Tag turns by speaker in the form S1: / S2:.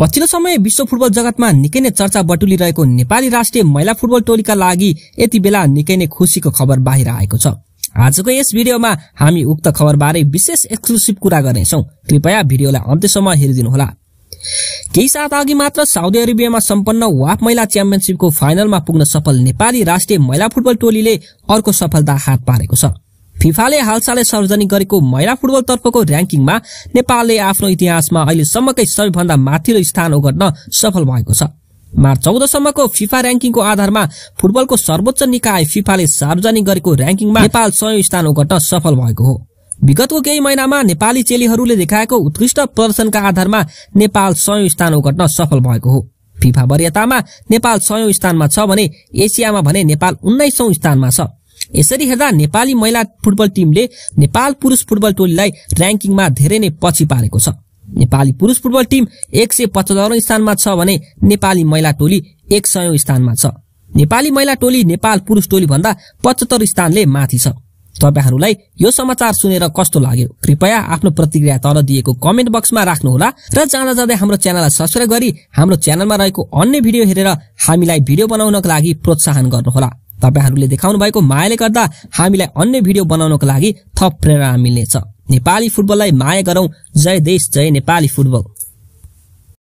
S1: पछिल्लो समय विश्व फुटबल जगतमा निकै नै चर्चा बटुलिरहेको नेपाली राष्ट्रिय महिला फुटबल टोलीका लागि यति बेला निकै नै खुसीको खबर बाहिर आएको छ आजको यस भिडियोमा हामी उक्त खबरबारे विशेष एक्सक्लुसिभ कुरा गर्नेछौँ कृपया भिडियोलाई अन्त्यसम्म हेरिदिनुहोला केही साथ अघि मात्र साउदी अरेबियामा सम्पन्न वाफ महिला च्याम्पियनसिपको फाइनलमा पुग्न सफल नेपाली राष्ट्रिय महिला फुटबल टोलीले अर्को सफलता हात पारेको छ फिफाले हालसालै सार्वजनिक गरेको महिला फुटबल तर्फको र्याङ्किङमा नेपालले आफ्नो इतिहासमा अहिलेसम्मकै सबैभन्दा माथिल्लो स्थान ओगट्न सफल भएको छ मार्च चौधसम्मको फिफा र्याङ्किङको आधारमा फुटबलको सर्वोच्च निकाय फिफाले सार्वजनिक गरेको र्याङ्किङमा नेपाल सयौं स्थान ओगट्न सफल भएको हो विगतको केही महिनामा नेपाली चेलीहरूले देखाएको उत्कृष्ट प्रदर्शनका आधारमा नेपाल सयौं स्थान ओगट्न सफल भएको हो फिफा वरियतामा नेपाल सयौं स्थानमा छ भने एसियामा भने नेपाल उन्नाइसौं स्थानमा छ यसरी हेर्दा नेपाली महिला फुटबल टिमले नेपाल पुरुष फुटबल टोलीलाई ऱ्याङ्किङमा धेरै नै पछि पारेको छ नेपाली पुरुष फुटबल टिम एक सय पचहत्तरौं स्थानमा छ भने नेपाली महिला टोली एक सयौँ स्थानमा छ नेपाली महिला टोली नेपाल पुरुष टोली भन्दा पचहत्तर स्थानले माथि छ तपाईँहरूलाई यो समाचार सुनेर कस्तो लाग्यो कृपया आफ्नो प्रतिक्रिया तल दिएको कमेन्ट बक्समा राख्नुहोला र जाँदा जाँदै हाम्रो च्यानललाई सब्सक्राइब गरी हाम्रो च्यानलमा रहेको अन्य भिडियो हेरेर हामीलाई भिडियो बनाउनको लागि प्रोत्साहन गर्नुहोला तपाईँहरूले देखाउनु भएको मायाले गर्दा हामीलाई अन्य भिडियो बनाउनको लागि थप प्रेरणा मिल्नेछ नेपाली फुटबललाई माया गरौं जय देश जय नेपाली फुटबल